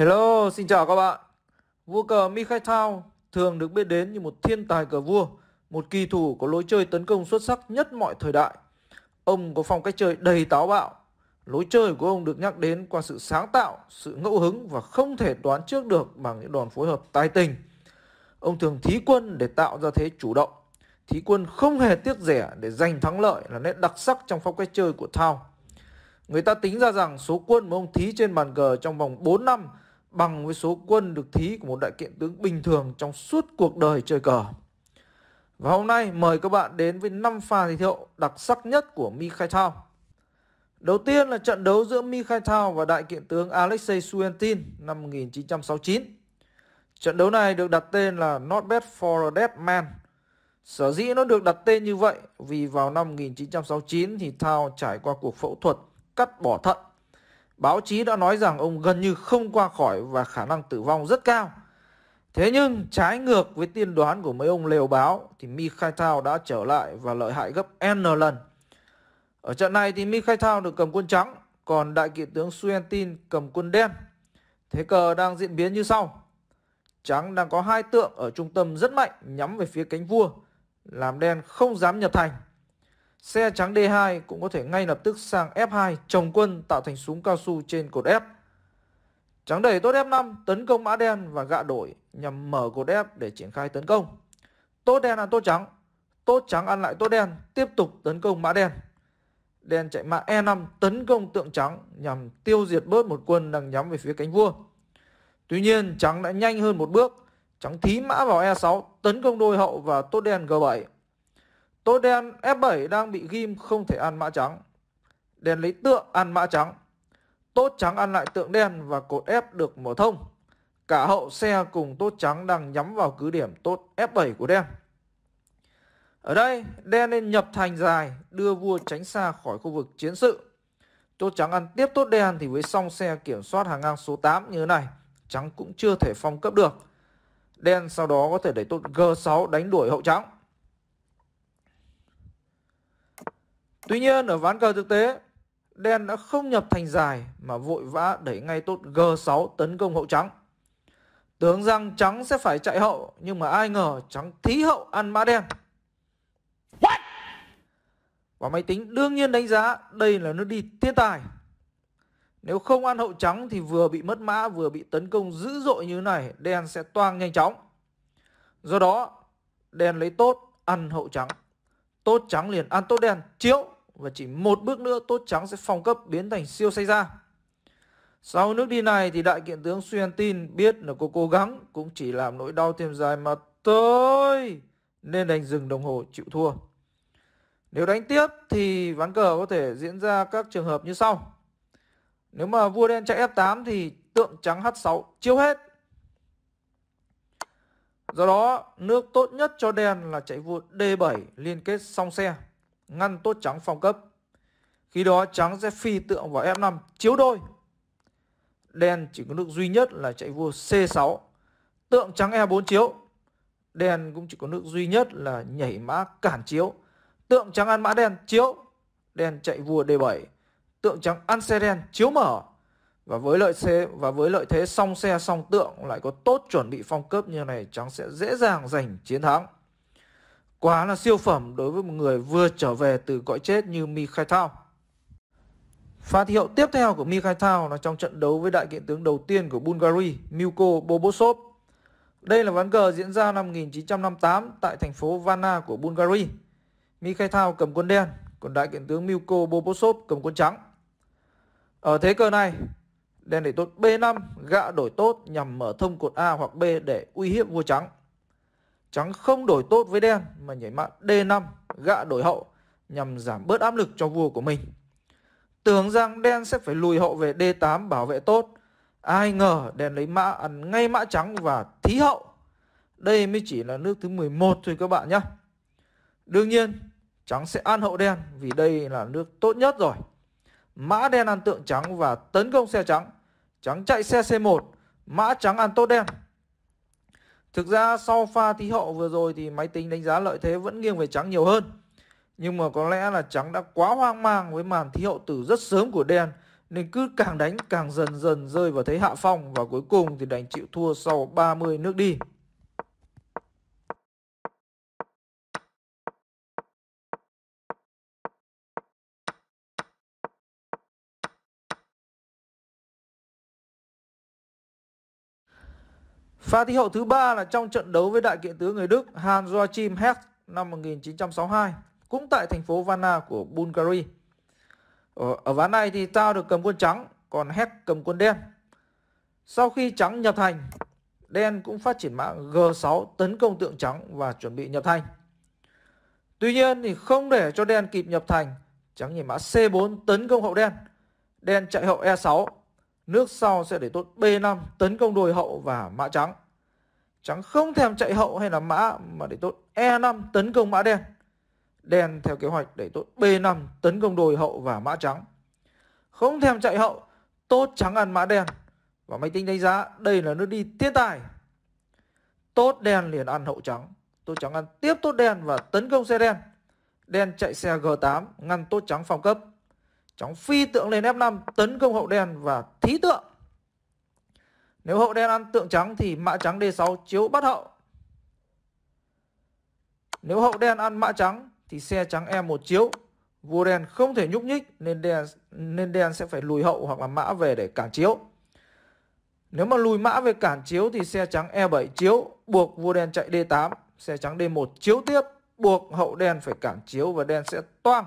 Hello, xin chào các bạn. Vua cờ Mikhail Thao thường được biết đến như một thiên tài cờ vua, một kỳ thủ có lối chơi tấn công xuất sắc nhất mọi thời đại. Ông có phong cách chơi đầy táo bạo. Lối chơi của ông được nhắc đến qua sự sáng tạo, sự ngẫu hứng và không thể đoán trước được bằng những đòn phối hợp tài tình. Ông thường thí quân để tạo ra thế chủ động. Thí quân không hề tiếc rẻ để giành thắng lợi là nét đặc sắc trong phong cách chơi của Thao. Người ta tính ra rằng số quân mà ông thí trên bàn cờ trong vòng 4 năm bằng với số quân được thí của một đại kiện tướng bình thường trong suốt cuộc đời chơi cờ. Và hôm nay mời các bạn đến với 5 pha giới thiệu đặc sắc nhất của Mikhail Đầu tiên là trận đấu giữa Mikhail và đại kiện tướng Alexei Suentin năm 1969. Trận đấu này được đặt tên là Not Bad for a Dead Man. Sở dĩ nó được đặt tên như vậy vì vào năm 1969 thì Thao trải qua cuộc phẫu thuật cắt bỏ thận Báo chí đã nói rằng ông gần như không qua khỏi và khả năng tử vong rất cao. Thế nhưng trái ngược với tiên đoán của mấy ông lều báo thì Mikhail Thao đã trở lại và lợi hại gấp N lần. Ở trận này thì Mikhail Thao được cầm quân trắng, còn đại kỵ tướng Suentin cầm quân đen. Thế cờ đang diễn biến như sau. Trắng đang có hai tượng ở trung tâm rất mạnh nhắm về phía cánh vua, làm đen không dám nhập thành. Xe trắng D2 cũng có thể ngay lập tức sang F2 trồng quân tạo thành súng cao su trên cột F. Trắng đẩy tốt F5 tấn công mã đen và gạ đổi nhằm mở cột F để triển khai tấn công. Tốt đen ăn tốt trắng, tốt trắng ăn lại tốt đen, tiếp tục tấn công mã đen. Đen chạy mã E5 tấn công tượng trắng nhằm tiêu diệt bớt một quân đang nhắm về phía cánh vua. Tuy nhiên trắng đã nhanh hơn một bước, trắng thí mã vào E6 tấn công đôi hậu và tốt đen G7 Tốt đen F7 đang bị ghim không thể ăn mã trắng. Đen lấy tượng ăn mã trắng. Tốt trắng ăn lại tượng đen và cột F được mở thông. Cả hậu xe cùng tốt trắng đang nhắm vào cứ điểm tốt F7 của đen. Ở đây, đen nên nhập thành dài, đưa vua tránh xa khỏi khu vực chiến sự. Tốt trắng ăn tiếp tốt đen thì với song xe kiểm soát hàng ngang số 8 như thế này, trắng cũng chưa thể phong cấp được. Đen sau đó có thể đẩy tốt G6 đánh đuổi hậu trắng. Tuy nhiên ở ván cờ thực tế, đen đã không nhập thành dài mà vội vã đẩy ngay tốt G6 tấn công hậu trắng. Tưởng rằng trắng sẽ phải chạy hậu nhưng mà ai ngờ trắng thí hậu ăn mã đen. What? Và máy tính đương nhiên đánh giá đây là nước đi thiên tài. Nếu không ăn hậu trắng thì vừa bị mất mã vừa bị tấn công dữ dội như thế này đen sẽ toang nhanh chóng. Do đó đen lấy tốt ăn hậu trắng. Tốt trắng liền ăn tốt đen chiếu và chỉ một bước nữa tốt trắng sẽ phong cấp biến thành siêu say ra. Sau nước đi này thì đại kiện tướng suyentin biết là cô cố gắng cũng chỉ làm nỗi đau thêm dài mà tôi nên đành dừng đồng hồ chịu thua. Nếu đánh tiếp thì ván cờ có thể diễn ra các trường hợp như sau. Nếu mà vua đen chạy F8 thì tượng trắng H6 chiêu hết. Do đó, nước tốt nhất cho đen là chạy vua D7 liên kết song xe ngăn tốt trắng phong cấp. Khi đó trắng sẽ phi tượng vào F5 chiếu đôi. Đen chỉ có nước duy nhất là chạy vua C6. Tượng trắng E4 chiếu. Đen cũng chỉ có nước duy nhất là nhảy mã cản chiếu. Tượng trắng ăn mã đen chiếu. Đen chạy vua D7. Tượng trắng ăn xe đen chiếu mở. Và với lợi thế và với lợi thế song xe song tượng lại có tốt chuẩn bị phong cấp như này trắng sẽ dễ dàng giành chiến thắng quá là siêu phẩm đối với một người vừa trở về từ cõi chết như Mikhail Thao. Pha thi tiếp theo của Mikhail Thao là trong trận đấu với đại kiện tướng đầu tiên của Bulgaria, Milko Bobosov. Đây là ván cờ diễn ra năm 1958 tại thành phố Varna của Bulgaria. Mikhail Thao cầm quân đen, còn đại kiện tướng Milko Bobosov cầm quân trắng. Ở thế cờ này, đen để tốt B5 gạ đổi tốt nhằm mở thông cột A hoặc B để uy hiếp vua trắng. Trắng không đổi tốt với đen mà nhảy mã D5 gạ đổi hậu nhằm giảm bớt áp lực cho vua của mình. Tưởng rằng đen sẽ phải lùi hậu về D8 bảo vệ tốt. Ai ngờ đen lấy mã ăn ngay mã trắng và thí hậu. Đây mới chỉ là nước thứ 11 thôi các bạn nhé. Đương nhiên trắng sẽ ăn hậu đen vì đây là nước tốt nhất rồi. Mã đen ăn tượng trắng và tấn công xe trắng. Trắng chạy xe C1, mã trắng ăn tốt đen Thực ra sau pha tí hậu vừa rồi thì máy tính đánh giá lợi thế vẫn nghiêng về trắng nhiều hơn. Nhưng mà có lẽ là trắng đã quá hoang mang với màn thí hậu tử rất sớm của đen nên cứ càng đánh càng dần dần rơi vào thế hạ phong và cuối cùng thì đánh chịu thua sau 30 nước đi. Pha thi hậu thứ ba là trong trận đấu với đại kiện tướng người Đức Hans Joachim Hecht năm 1962, cũng tại thành phố Varna của Bulgaria. Ở, ở ván này thì Tao được cầm quân trắng, còn Hecht cầm quân đen. Sau khi trắng nhập thành, đen cũng phát triển mã G6 tấn công tượng trắng và chuẩn bị nhập thành. Tuy nhiên thì không để cho đen kịp nhập thành, trắng nhảy mã C4 tấn công hậu đen. Đen chạy hậu E6 Nước sau sẽ để tốt B5 tấn công đôi hậu và mã trắng. Trắng không thèm chạy hậu hay là mã mà để tốt E5 tấn công mã đen. Đen theo kế hoạch để tốt B5 tấn công đồi hậu và mã trắng. Không thèm chạy hậu, tốt trắng ăn mã đen. Và máy tính đánh giá đây là nước đi thiên tài. Tốt đen liền ăn hậu trắng. Tốt trắng ăn tiếp tốt đen và tấn công xe đen. Đen chạy xe G8 ngăn tốt trắng phòng cấp. Trắng phi tượng lên F5 tấn công hậu đen và thí tượng. Nếu hậu đen ăn tượng trắng thì mã trắng D6 chiếu bắt hậu. Nếu hậu đen ăn mã trắng thì xe trắng E1 chiếu. Vua đen không thể nhúc nhích nên đen nên đen sẽ phải lùi hậu hoặc là mã về để cản chiếu. Nếu mà lùi mã về cản chiếu thì xe trắng E7 chiếu, buộc vua đen chạy D8, xe trắng D1 chiếu tiếp, buộc hậu đen phải cản chiếu và đen sẽ toang.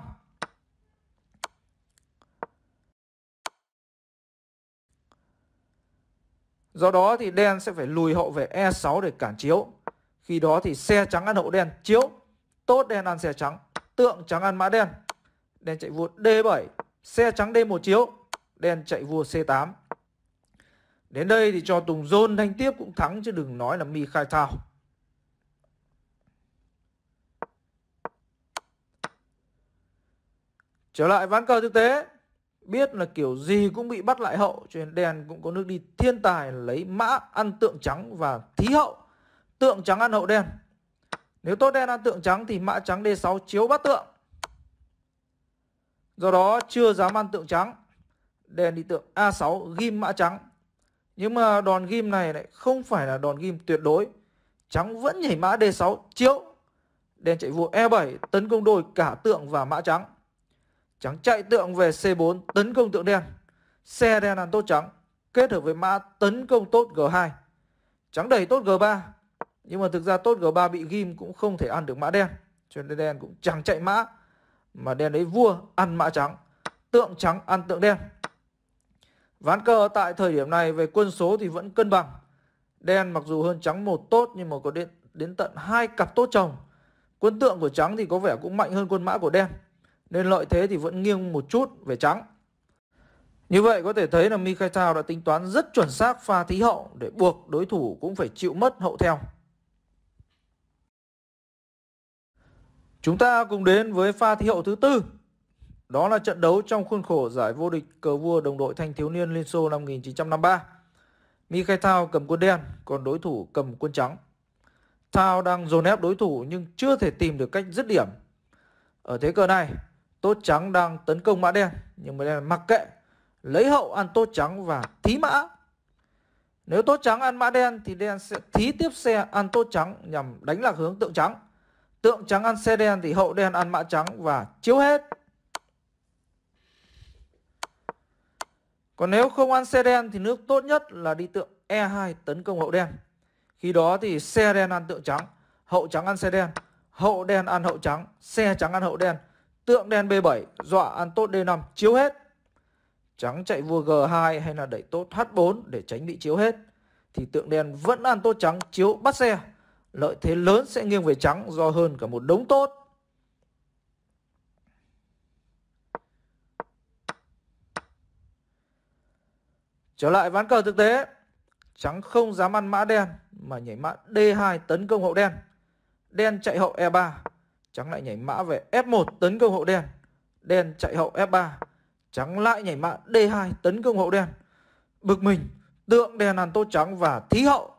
Do đó thì đen sẽ phải lùi hậu về E6 để cản chiếu. Khi đó thì xe trắng ăn hậu đen chiếu. Tốt đen ăn xe trắng. Tượng trắng ăn mã đen. Đen chạy vua D7. Xe trắng D1 chiếu. Đen chạy vua C8. Đến đây thì cho Tùng Dôn thanh tiếp cũng thắng chứ đừng nói là mi khai thao. Trở lại ván cờ thực tế biết là kiểu gì cũng bị bắt lại hậu cho nên đen cũng có nước đi thiên tài lấy mã ăn tượng trắng và thí hậu tượng trắng ăn hậu đen nếu tốt đen ăn tượng trắng thì mã trắng d6 chiếu bắt tượng do đó chưa dám ăn tượng trắng đen đi tượng a6 ghim mã trắng nhưng mà đòn ghim này lại không phải là đòn ghim tuyệt đối trắng vẫn nhảy mã d6 chiếu đen chạy vua e7 tấn công đôi cả tượng và mã trắng Trắng chạy tượng về C4 tấn công tượng đen. Xe đen ăn tốt trắng kết hợp với mã tấn công tốt G2. Trắng đẩy tốt G3. Nhưng mà thực ra tốt G3 bị ghim cũng không thể ăn được mã đen. Cho nên đen cũng chẳng chạy mã. Mà đen đấy vua ăn mã trắng. Tượng trắng ăn tượng đen. Ván cờ tại thời điểm này về quân số thì vẫn cân bằng. Đen mặc dù hơn trắng một tốt nhưng mà có đến, đến tận hai cặp tốt chồng. Quân tượng của trắng thì có vẻ cũng mạnh hơn quân mã của đen nên lợi thế thì vẫn nghiêng một chút về trắng. Như vậy có thể thấy là Mikhail đã tính toán rất chuẩn xác pha thí hậu để buộc đối thủ cũng phải chịu mất hậu theo. Chúng ta cùng đến với pha thí hậu thứ tư. Đó là trận đấu trong khuôn khổ giải vô địch cờ vua đồng đội thanh thiếu niên Liên Xô năm 1953. Mikhail Thao cầm quân đen, còn đối thủ cầm quân trắng. Thao đang dồn ép đối thủ nhưng chưa thể tìm được cách dứt điểm. Ở thế cờ này, Tốt trắng đang tấn công mã đen nhưng mà đen mặc kệ lấy hậu ăn tốt trắng và thí mã. Nếu tốt trắng ăn mã đen thì đen sẽ thí tiếp xe ăn tốt trắng nhằm đánh lạc hướng tượng trắng. Tượng trắng ăn xe đen thì hậu đen ăn mã trắng và chiếu hết. Còn nếu không ăn xe đen thì nước tốt nhất là đi tượng E2 tấn công hậu đen. Khi đó thì xe đen ăn tượng trắng, hậu trắng ăn xe đen, hậu đen ăn hậu trắng, xe trắng ăn hậu đen Tượng đen B7 dọa ăn tốt D5 chiếu hết. Trắng chạy vua G2 hay là đẩy tốt H4 để tránh bị chiếu hết. Thì tượng đen vẫn ăn tốt trắng chiếu bắt xe. Lợi thế lớn sẽ nghiêng về trắng do hơn cả một đống tốt. Trở lại ván cờ thực tế. Trắng không dám ăn mã đen mà nhảy mã D2 tấn công hậu đen. Đen chạy hậu E3 Trắng lại nhảy mã về F1 tấn công hậu đen. Đen chạy hậu F3. Trắng lại nhảy mã D2 tấn công hậu đen. Bực mình, tượng đen ăn tô trắng và thí hậu.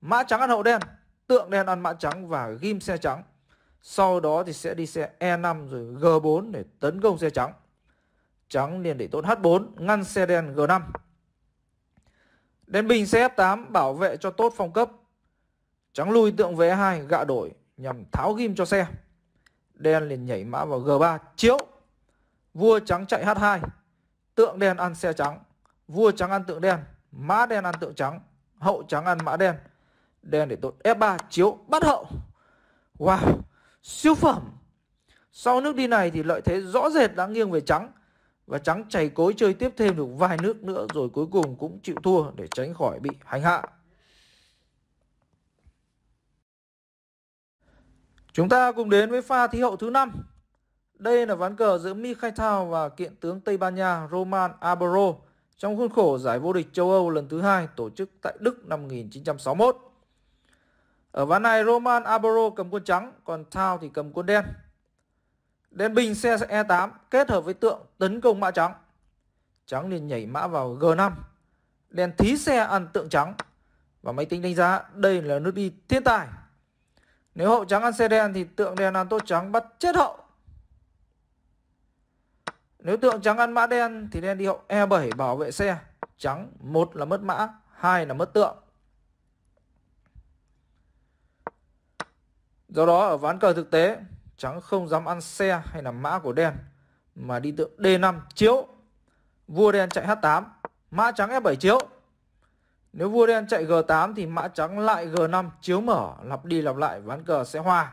Mã trắng ăn hậu đen, tượng đen ăn mã trắng và ghim xe trắng. Sau đó thì sẽ đi xe E5 rồi G4 để tấn công xe trắng. Trắng liền để tốn H4 ngăn xe đen G5. Đen bình xe F8 bảo vệ cho tốt phong cấp. Trắng lui tượng về 2 gạ đổi nhằm tháo ghim cho xe. Đen liền nhảy mã vào G3 chiếu Vua trắng chạy H2 Tượng đen ăn xe trắng Vua trắng ăn tượng đen Mã đen ăn tượng trắng Hậu trắng ăn mã đen Đen để tột F3 chiếu bắt hậu Wow Siêu phẩm Sau nước đi này thì lợi thế rõ rệt đã nghiêng về trắng Và trắng chảy cối chơi tiếp thêm được vài nước nữa Rồi cuối cùng cũng chịu thua để tránh khỏi bị hành hạ Chúng ta cùng đến với pha thi hậu thứ 5. Đây là ván cờ giữa Mikhail Thao và kiện tướng Tây Ban Nha Roman Abro trong khuôn khổ giải vô địch châu Âu lần thứ hai tổ chức tại Đức năm 1961. Ở ván này Roman Abro cầm quân trắng, còn Thao thì cầm quân đen. Đen bình xe E8 kết hợp với tượng tấn công mã trắng. Trắng liền nhảy mã vào G5. Đen thí xe ăn tượng trắng. Và máy tính đánh giá đây là nước đi thiên tài nếu hậu trắng ăn xe đen thì tượng đen ăn tốt trắng bắt chết hậu. Nếu tượng trắng ăn mã đen thì đen đi hậu E7 bảo vệ xe. Trắng một là mất mã, hai là mất tượng. Do đó ở ván cờ thực tế, trắng không dám ăn xe hay là mã của đen mà đi tượng D5 chiếu. Vua đen chạy H8, mã trắng e 7 chiếu. Nếu vua đen chạy G8 thì mã trắng lại G5 chiếu mở lặp đi lặp lại ván cờ sẽ hoa.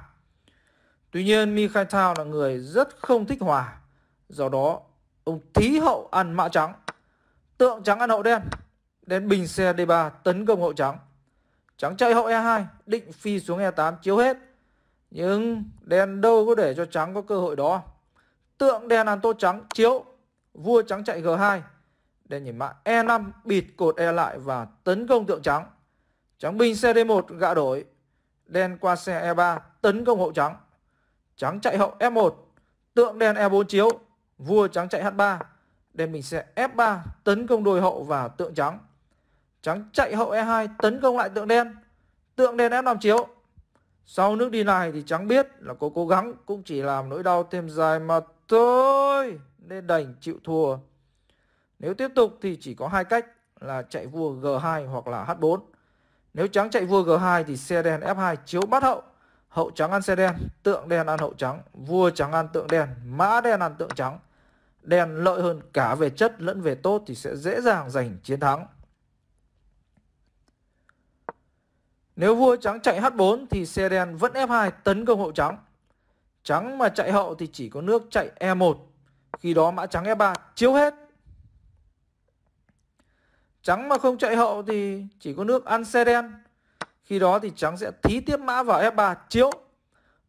Tuy nhiên Mikhail Thao là người rất không thích hòa. Do đó ông thí hậu ăn mã trắng. Tượng trắng ăn hậu đen. Đen bình xe D3 tấn công hậu trắng. Trắng chạy hậu E2 định phi xuống E8 chiếu hết. Nhưng đen đâu có để cho trắng có cơ hội đó. Tượng đen ăn tô trắng chiếu. Vua trắng chạy G2 đen nhìn mã E5 bịt cột E lại và tấn công tượng trắng. Trắng binh xe D1 gạ đổi. Đen qua xe E3 tấn công hậu trắng. Trắng chạy hậu F1. Tượng đen E4 chiếu. Vua trắng chạy H3. Đen mình xe F3 tấn công đôi hậu và tượng trắng. Trắng chạy hậu E2 tấn công lại tượng đen. Tượng đen F5 chiếu. Sau nước đi này thì trắng biết là cô cố gắng cũng chỉ làm nỗi đau thêm dài mà thôi. Nên đành chịu thua. Nếu tiếp tục thì chỉ có hai cách là chạy vua G2 hoặc là H4. Nếu trắng chạy vua G2 thì xe đen F2 chiếu bắt hậu. Hậu trắng ăn xe đen, tượng đen ăn hậu trắng, vua trắng ăn tượng đen, mã đen ăn tượng trắng. Đen lợi hơn cả về chất lẫn về tốt thì sẽ dễ dàng giành chiến thắng. Nếu vua trắng chạy H4 thì xe đen vẫn F2 tấn công hậu trắng. Trắng mà chạy hậu thì chỉ có nước chạy E1. Khi đó mã trắng F3 e chiếu hết Trắng mà không chạy hậu thì chỉ có nước ăn xe đen. Khi đó thì trắng sẽ thí tiếp mã vào F3 chiếu.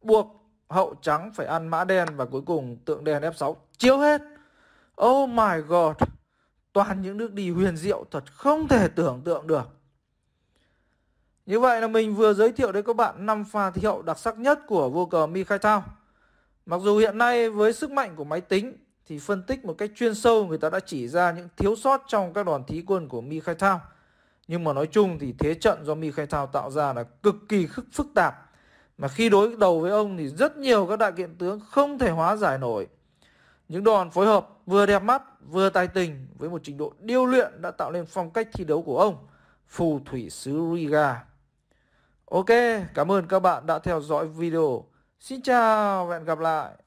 Buộc hậu trắng phải ăn mã đen và cuối cùng tượng đen F6 chiếu hết. Oh my god. Toàn những nước đi huyền diệu thật không thể tưởng tượng được. Như vậy là mình vừa giới thiệu đến các bạn 5 pha thi hậu đặc sắc nhất của vô cờ Mikhail Thao. Mặc dù hiện nay với sức mạnh của máy tính thì phân tích một cách chuyên sâu người ta đã chỉ ra những thiếu sót trong các đoàn thí quân của Mikhail Thao. Nhưng mà nói chung thì thế trận do Mikhail Thao tạo ra là cực kỳ phức tạp. Mà khi đối đầu với ông thì rất nhiều các đại kiện tướng không thể hóa giải nổi. Những đòn phối hợp vừa đẹp mắt vừa tài tình với một trình độ điêu luyện đã tạo nên phong cách thi đấu của ông, phù thủy sứ Riga. Ok, cảm ơn các bạn đã theo dõi video. Xin chào và hẹn gặp lại.